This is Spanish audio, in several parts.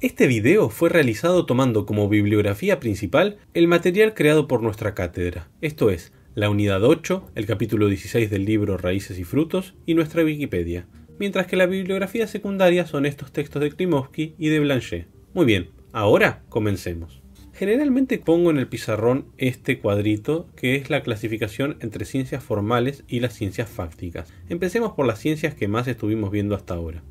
Este video fue realizado tomando como bibliografía principal el material creado por nuestra cátedra, esto es, la unidad 8, el capítulo 16 del libro Raíces y Frutos y nuestra Wikipedia, mientras que la bibliografía secundaria son estos textos de Klimovsky y de Blanchet. Muy bien, ahora comencemos. Generalmente pongo en el pizarrón este cuadrito que es la clasificación entre ciencias formales y las ciencias fácticas. Empecemos por las ciencias que más estuvimos viendo hasta ahora.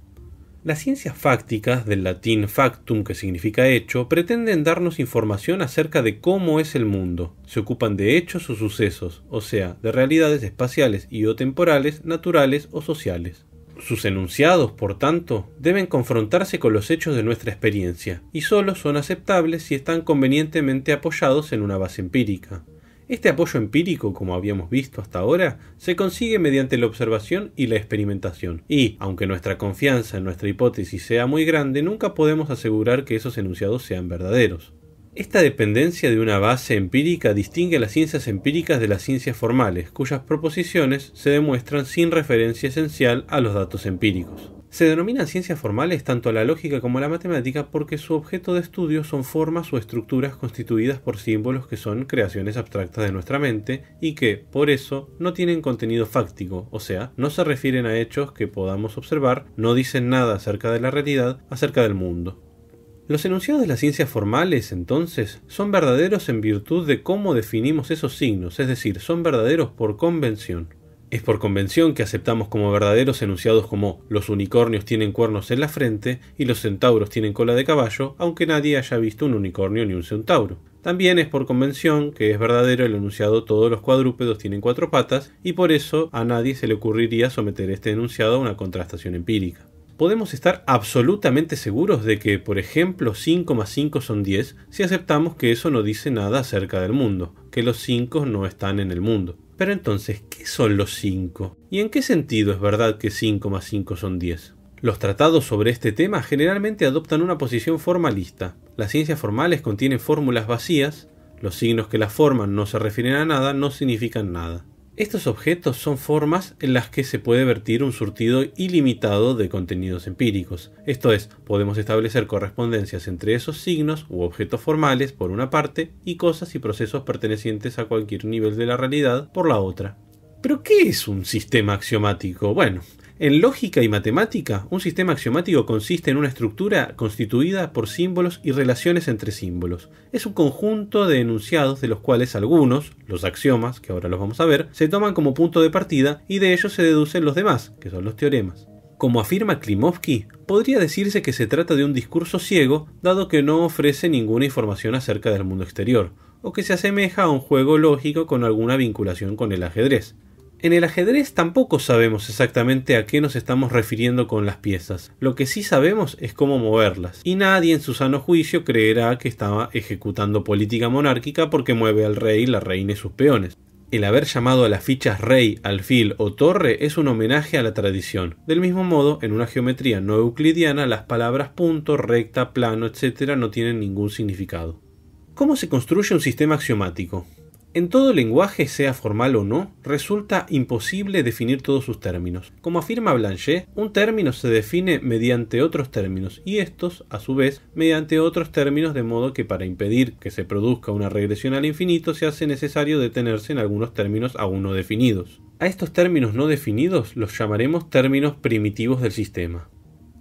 Las ciencias fácticas, del latín factum que significa hecho, pretenden darnos información acerca de cómo es el mundo. Se ocupan de hechos o sucesos, o sea, de realidades espaciales y o temporales, naturales o sociales. Sus enunciados, por tanto, deben confrontarse con los hechos de nuestra experiencia, y solo son aceptables si están convenientemente apoyados en una base empírica. Este apoyo empírico, como habíamos visto hasta ahora, se consigue mediante la observación y la experimentación. Y, aunque nuestra confianza en nuestra hipótesis sea muy grande, nunca podemos asegurar que esos enunciados sean verdaderos. Esta dependencia de una base empírica distingue a las ciencias empíricas de las ciencias formales, cuyas proposiciones se demuestran sin referencia esencial a los datos empíricos. Se denominan ciencias formales tanto la lógica como la matemática porque su objeto de estudio son formas o estructuras constituidas por símbolos que son creaciones abstractas de nuestra mente y que, por eso, no tienen contenido fáctico, o sea, no se refieren a hechos que podamos observar, no dicen nada acerca de la realidad, acerca del mundo. Los enunciados de las ciencias formales, entonces, son verdaderos en virtud de cómo definimos esos signos, es decir, son verdaderos por convención. Es por convención que aceptamos como verdaderos enunciados como los unicornios tienen cuernos en la frente y los centauros tienen cola de caballo, aunque nadie haya visto un unicornio ni un centauro. También es por convención que es verdadero el enunciado todos los cuadrúpedos tienen cuatro patas y por eso a nadie se le ocurriría someter este enunciado a una contrastación empírica podemos estar absolutamente seguros de que, por ejemplo, 5 más 5 son 10 si aceptamos que eso no dice nada acerca del mundo, que los 5 no están en el mundo. Pero entonces, ¿qué son los 5? ¿Y en qué sentido es verdad que 5 más 5 son 10? Los tratados sobre este tema generalmente adoptan una posición formalista. Las ciencias formales contienen fórmulas vacías, los signos que las forman no se refieren a nada, no significan nada. Estos objetos son formas en las que se puede vertir un surtido ilimitado de contenidos empíricos, esto es, podemos establecer correspondencias entre esos signos u objetos formales por una parte y cosas y procesos pertenecientes a cualquier nivel de la realidad por la otra. ¿Pero qué es un sistema axiomático? Bueno, en lógica y matemática, un sistema axiomático consiste en una estructura constituida por símbolos y relaciones entre símbolos. Es un conjunto de enunciados de los cuales algunos, los axiomas, que ahora los vamos a ver, se toman como punto de partida y de ellos se deducen los demás, que son los teoremas. Como afirma Klimovsky, podría decirse que se trata de un discurso ciego, dado que no ofrece ninguna información acerca del mundo exterior, o que se asemeja a un juego lógico con alguna vinculación con el ajedrez. En el ajedrez tampoco sabemos exactamente a qué nos estamos refiriendo con las piezas. Lo que sí sabemos es cómo moverlas. Y nadie en su sano juicio creerá que estaba ejecutando política monárquica porque mueve al rey, la reina y sus peones. El haber llamado a las fichas rey, alfil o torre es un homenaje a la tradición. Del mismo modo, en una geometría no euclidiana, las palabras punto, recta, plano, etcétera no tienen ningún significado. ¿Cómo se construye un sistema axiomático? En todo lenguaje, sea formal o no, resulta imposible definir todos sus términos. Como afirma Blanchet, un término se define mediante otros términos y estos, a su vez, mediante otros términos de modo que para impedir que se produzca una regresión al infinito se hace necesario detenerse en algunos términos aún no definidos. A estos términos no definidos los llamaremos términos primitivos del sistema.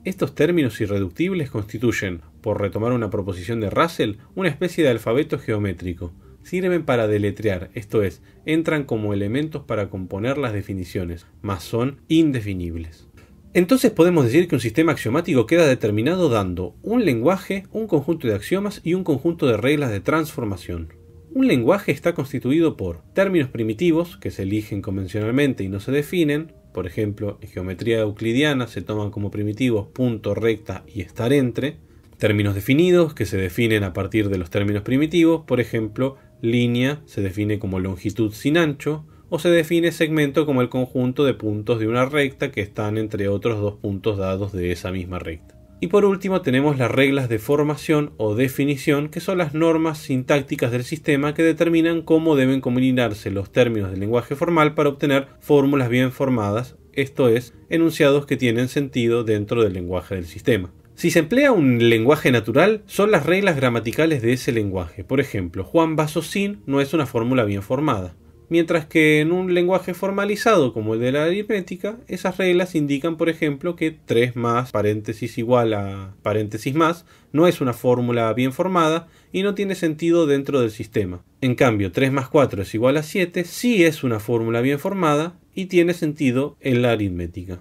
Estos términos irreductibles constituyen, por retomar una proposición de Russell, una especie de alfabeto geométrico, sirven para deletrear, esto es, entran como elementos para componer las definiciones, mas son indefinibles. Entonces podemos decir que un sistema axiomático queda determinado dando un lenguaje, un conjunto de axiomas y un conjunto de reglas de transformación. Un lenguaje está constituido por términos primitivos que se eligen convencionalmente y no se definen, por ejemplo, en geometría euclidiana se toman como primitivos punto, recta y estar entre, términos definidos que se definen a partir de los términos primitivos, por ejemplo, Línea se define como longitud sin ancho o se define segmento como el conjunto de puntos de una recta que están entre otros dos puntos dados de esa misma recta. Y por último tenemos las reglas de formación o definición, que son las normas sintácticas del sistema que determinan cómo deben combinarse los términos del lenguaje formal para obtener fórmulas bien formadas, esto es, enunciados que tienen sentido dentro del lenguaje del sistema. Si se emplea un lenguaje natural, son las reglas gramaticales de ese lenguaje. Por ejemplo, Juan vaso sin no es una fórmula bien formada. Mientras que en un lenguaje formalizado como el de la aritmética, esas reglas indican, por ejemplo, que 3 más paréntesis igual a paréntesis más no es una fórmula bien formada y no tiene sentido dentro del sistema. En cambio, 3 más 4 es igual a 7 sí es una fórmula bien formada y tiene sentido en la aritmética.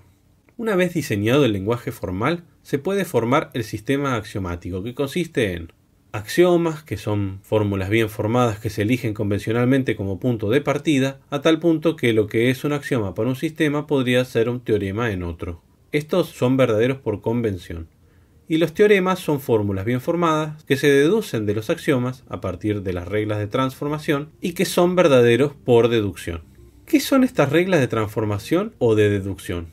Una vez diseñado el lenguaje formal, se puede formar el sistema axiomático, que consiste en axiomas, que son fórmulas bien formadas que se eligen convencionalmente como punto de partida, a tal punto que lo que es un axioma para un sistema podría ser un teorema en otro. Estos son verdaderos por convención. Y los teoremas son fórmulas bien formadas que se deducen de los axiomas a partir de las reglas de transformación y que son verdaderos por deducción. ¿Qué son estas reglas de transformación o de deducción?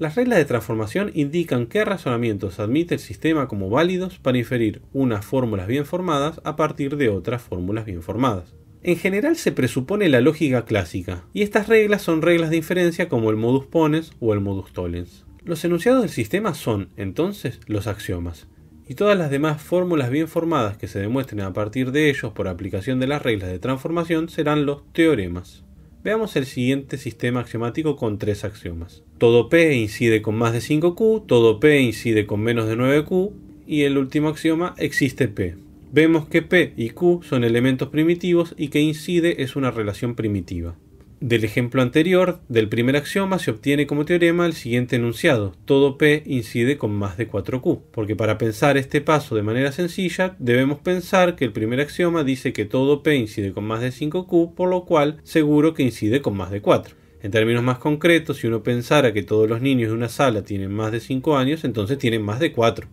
Las reglas de transformación indican qué razonamientos admite el sistema como válidos para inferir unas fórmulas bien formadas a partir de otras fórmulas bien formadas. En general se presupone la lógica clásica, y estas reglas son reglas de inferencia como el modus ponens o el modus tollens. Los enunciados del sistema son, entonces, los axiomas, y todas las demás fórmulas bien formadas que se demuestren a partir de ellos por aplicación de las reglas de transformación serán los teoremas. Veamos el siguiente sistema axiomático con tres axiomas. Todo P incide con más de 5Q, todo P incide con menos de 9Q y el último axioma existe P. Vemos que P y Q son elementos primitivos y que incide es una relación primitiva. Del ejemplo anterior, del primer axioma, se obtiene como teorema el siguiente enunciado. Todo P incide con más de 4Q, porque para pensar este paso de manera sencilla, debemos pensar que el primer axioma dice que todo P incide con más de 5Q, por lo cual seguro que incide con más de 4. En términos más concretos, si uno pensara que todos los niños de una sala tienen más de 5 años, entonces tienen más de 4.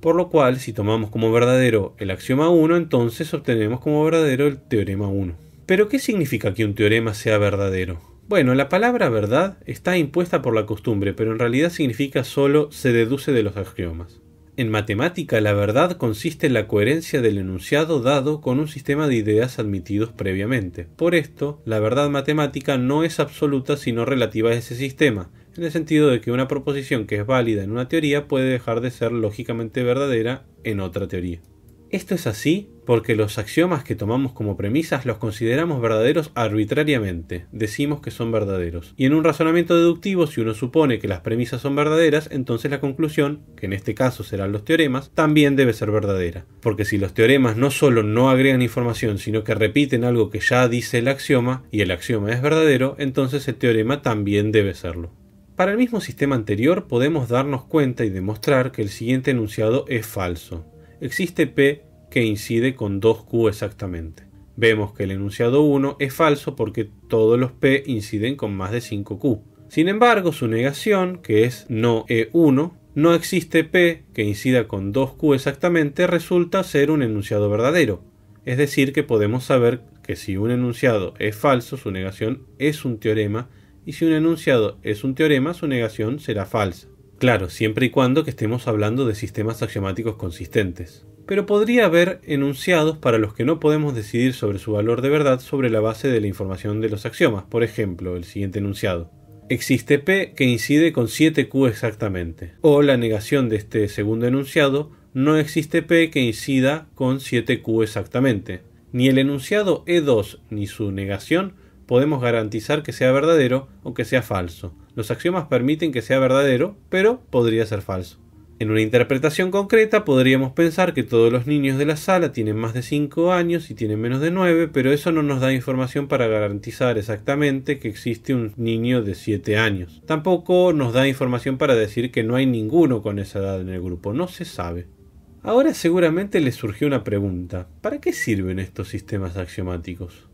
Por lo cual, si tomamos como verdadero el axioma 1, entonces obtenemos como verdadero el teorema 1. Pero ¿qué significa que un teorema sea verdadero? Bueno, la palabra verdad está impuesta por la costumbre, pero en realidad significa solo se deduce de los axiomas. En matemática, la verdad consiste en la coherencia del enunciado dado con un sistema de ideas admitidos previamente. Por esto, la verdad matemática no es absoluta sino relativa a ese sistema, en el sentido de que una proposición que es válida en una teoría puede dejar de ser lógicamente verdadera en otra teoría. Esto es así porque los axiomas que tomamos como premisas los consideramos verdaderos arbitrariamente, decimos que son verdaderos. Y en un razonamiento deductivo, si uno supone que las premisas son verdaderas, entonces la conclusión, que en este caso serán los teoremas, también debe ser verdadera. Porque si los teoremas no solo no agregan información, sino que repiten algo que ya dice el axioma, y el axioma es verdadero, entonces el teorema también debe serlo. Para el mismo sistema anterior podemos darnos cuenta y demostrar que el siguiente enunciado es falso existe P que incide con 2Q exactamente. Vemos que el enunciado 1 es falso porque todos los P inciden con más de 5Q. Sin embargo, su negación, que es no E1, no existe P que incida con 2Q exactamente, resulta ser un enunciado verdadero. Es decir, que podemos saber que si un enunciado es falso, su negación es un teorema, y si un enunciado es un teorema, su negación será falsa. Claro, siempre y cuando que estemos hablando de sistemas axiomáticos consistentes. Pero podría haber enunciados para los que no podemos decidir sobre su valor de verdad sobre la base de la información de los axiomas, por ejemplo, el siguiente enunciado. Existe P que incide con 7Q exactamente. O la negación de este segundo enunciado, no existe P que incida con 7Q exactamente. Ni el enunciado E2 ni su negación podemos garantizar que sea verdadero o que sea falso los axiomas permiten que sea verdadero, pero podría ser falso. En una interpretación concreta podríamos pensar que todos los niños de la sala tienen más de 5 años y tienen menos de 9, pero eso no nos da información para garantizar exactamente que existe un niño de 7 años. Tampoco nos da información para decir que no hay ninguno con esa edad en el grupo, no se sabe. Ahora seguramente les surgió una pregunta, ¿para qué sirven estos sistemas axiomáticos?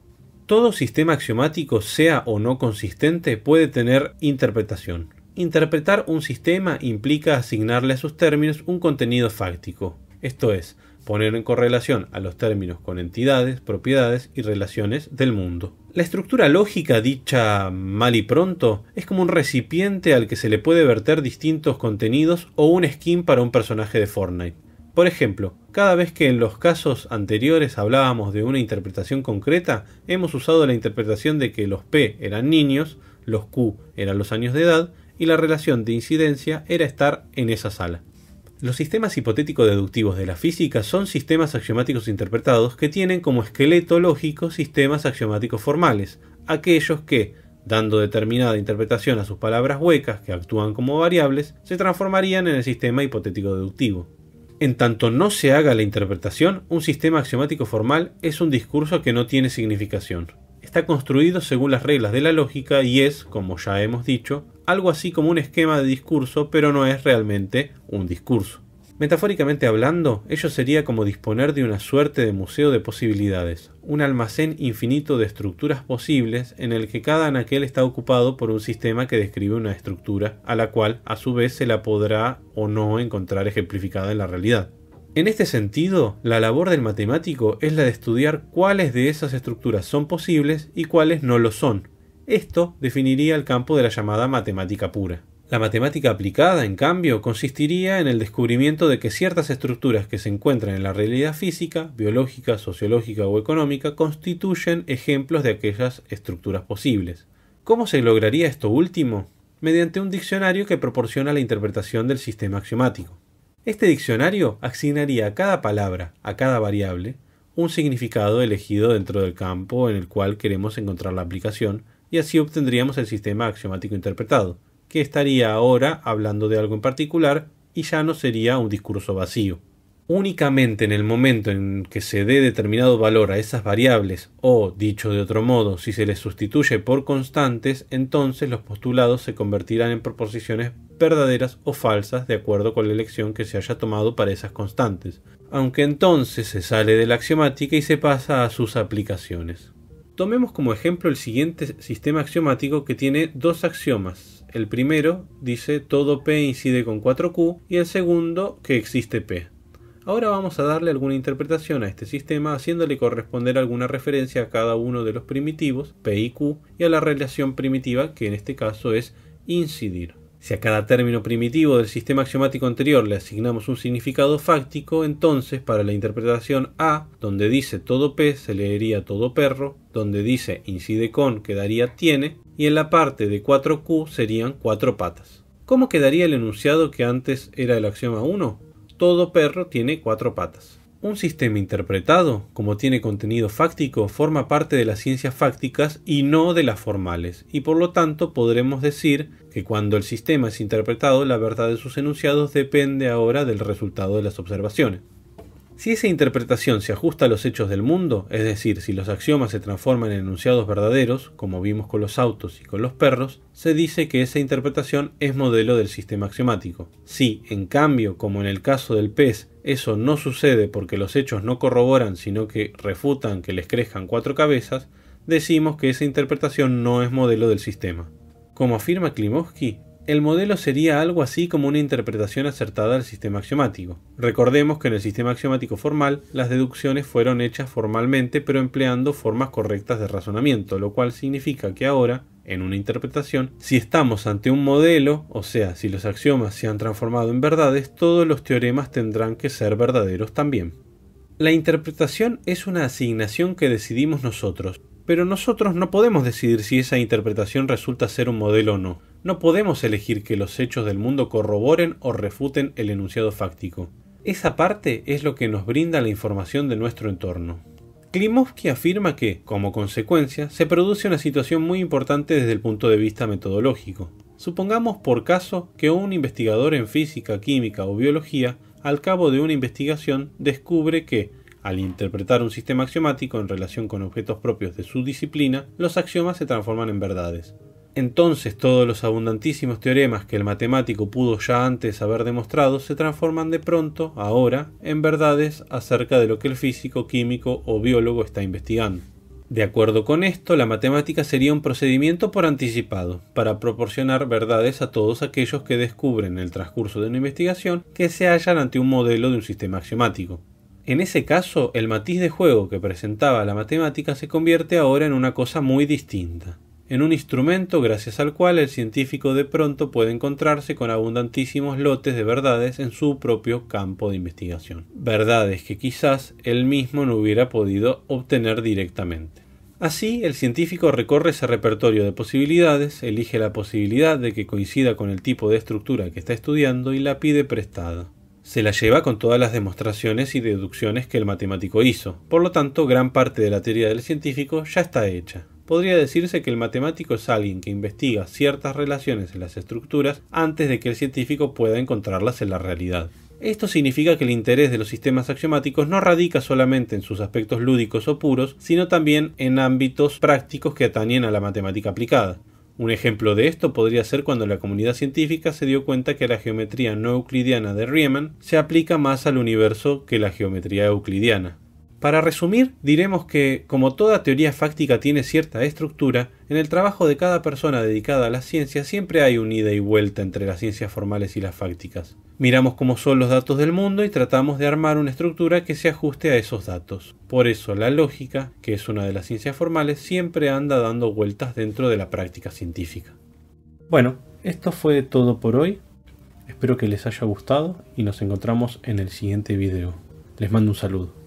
Todo sistema axiomático, sea o no consistente, puede tener interpretación. Interpretar un sistema implica asignarle a sus términos un contenido fáctico, esto es, poner en correlación a los términos con entidades, propiedades y relaciones del mundo. La estructura lógica dicha mal y pronto es como un recipiente al que se le puede verter distintos contenidos o un skin para un personaje de Fortnite. Por ejemplo, cada vez que en los casos anteriores hablábamos de una interpretación concreta, hemos usado la interpretación de que los P eran niños, los Q eran los años de edad y la relación de incidencia era estar en esa sala. Los sistemas hipotético-deductivos de la física son sistemas axiomáticos interpretados que tienen como esqueleto lógico sistemas axiomáticos formales, aquellos que, dando determinada interpretación a sus palabras huecas que actúan como variables, se transformarían en el sistema hipotético-deductivo. En tanto no se haga la interpretación, un sistema axiomático formal es un discurso que no tiene significación. Está construido según las reglas de la lógica y es, como ya hemos dicho, algo así como un esquema de discurso, pero no es realmente un discurso. Metafóricamente hablando, ello sería como disponer de una suerte de museo de posibilidades, un almacén infinito de estructuras posibles en el que cada anaquel está ocupado por un sistema que describe una estructura, a la cual a su vez se la podrá o no encontrar ejemplificada en la realidad. En este sentido, la labor del matemático es la de estudiar cuáles de esas estructuras son posibles y cuáles no lo son. Esto definiría el campo de la llamada matemática pura. La matemática aplicada, en cambio, consistiría en el descubrimiento de que ciertas estructuras que se encuentran en la realidad física, biológica, sociológica o económica constituyen ejemplos de aquellas estructuras posibles. ¿Cómo se lograría esto último? Mediante un diccionario que proporciona la interpretación del sistema axiomático. Este diccionario asignaría a cada palabra, a cada variable, un significado elegido dentro del campo en el cual queremos encontrar la aplicación, y así obtendríamos el sistema axiomático interpretado, que estaría ahora hablando de algo en particular y ya no sería un discurso vacío. Únicamente en el momento en que se dé determinado valor a esas variables, o, dicho de otro modo, si se les sustituye por constantes, entonces los postulados se convertirán en proposiciones verdaderas o falsas de acuerdo con la elección que se haya tomado para esas constantes, aunque entonces se sale de la axiomática y se pasa a sus aplicaciones. Tomemos como ejemplo el siguiente sistema axiomático que tiene dos axiomas, el primero dice todo P incide con 4Q y el segundo que existe P. Ahora vamos a darle alguna interpretación a este sistema haciéndole corresponder alguna referencia a cada uno de los primitivos, P y Q, y a la relación primitiva que en este caso es incidir. Si a cada término primitivo del sistema axiomático anterior le asignamos un significado fáctico, entonces para la interpretación A, donde dice todo P se leería todo perro, donde dice incide con quedaría tiene, y en la parte de 4Q serían 4 patas. ¿Cómo quedaría el enunciado que antes era el axioma 1? Todo perro tiene 4 patas. Un sistema interpretado, como tiene contenido fáctico, forma parte de las ciencias fácticas y no de las formales, y por lo tanto podremos decir que cuando el sistema es interpretado, la verdad de sus enunciados depende ahora del resultado de las observaciones. Si esa interpretación se ajusta a los hechos del mundo, es decir, si los axiomas se transforman en enunciados verdaderos, como vimos con los autos y con los perros, se dice que esa interpretación es modelo del sistema axiomático. Si, en cambio, como en el caso del pez, eso no sucede porque los hechos no corroboran sino que refutan que les crezcan cuatro cabezas, decimos que esa interpretación no es modelo del sistema. Como afirma Klimovsky, el modelo sería algo así como una interpretación acertada del sistema axiomático. Recordemos que en el sistema axiomático formal las deducciones fueron hechas formalmente pero empleando formas correctas de razonamiento, lo cual significa que ahora, en una interpretación, si estamos ante un modelo, o sea, si los axiomas se han transformado en verdades, todos los teoremas tendrán que ser verdaderos también. La interpretación es una asignación que decidimos nosotros, pero nosotros no podemos decidir si esa interpretación resulta ser un modelo o no. No podemos elegir que los hechos del mundo corroboren o refuten el enunciado fáctico. Esa parte es lo que nos brinda la información de nuestro entorno. Klimovsky afirma que, como consecuencia, se produce una situación muy importante desde el punto de vista metodológico. Supongamos por caso que un investigador en física, química o biología, al cabo de una investigación, descubre que, al interpretar un sistema axiomático en relación con objetos propios de su disciplina, los axiomas se transforman en verdades. Entonces todos los abundantísimos teoremas que el matemático pudo ya antes haber demostrado se transforman de pronto, ahora, en verdades acerca de lo que el físico, químico o biólogo está investigando. De acuerdo con esto, la matemática sería un procedimiento por anticipado, para proporcionar verdades a todos aquellos que descubren en el transcurso de una investigación que se hallan ante un modelo de un sistema axiomático. En ese caso, el matiz de juego que presentaba la matemática se convierte ahora en una cosa muy distinta en un instrumento gracias al cual el científico de pronto puede encontrarse con abundantísimos lotes de verdades en su propio campo de investigación, verdades que quizás él mismo no hubiera podido obtener directamente. Así, el científico recorre ese repertorio de posibilidades, elige la posibilidad de que coincida con el tipo de estructura que está estudiando y la pide prestada. Se la lleva con todas las demostraciones y deducciones que el matemático hizo, por lo tanto gran parte de la teoría del científico ya está hecha podría decirse que el matemático es alguien que investiga ciertas relaciones en las estructuras antes de que el científico pueda encontrarlas en la realidad. Esto significa que el interés de los sistemas axiomáticos no radica solamente en sus aspectos lúdicos o puros, sino también en ámbitos prácticos que atañen a la matemática aplicada. Un ejemplo de esto podría ser cuando la comunidad científica se dio cuenta que la geometría no euclidiana de Riemann se aplica más al universo que la geometría euclidiana. Para resumir, diremos que, como toda teoría fáctica tiene cierta estructura, en el trabajo de cada persona dedicada a la ciencia siempre hay un ida y vuelta entre las ciencias formales y las fácticas. Miramos cómo son los datos del mundo y tratamos de armar una estructura que se ajuste a esos datos. Por eso la lógica, que es una de las ciencias formales, siempre anda dando vueltas dentro de la práctica científica. Bueno, esto fue todo por hoy. Espero que les haya gustado y nos encontramos en el siguiente video. Les mando un saludo.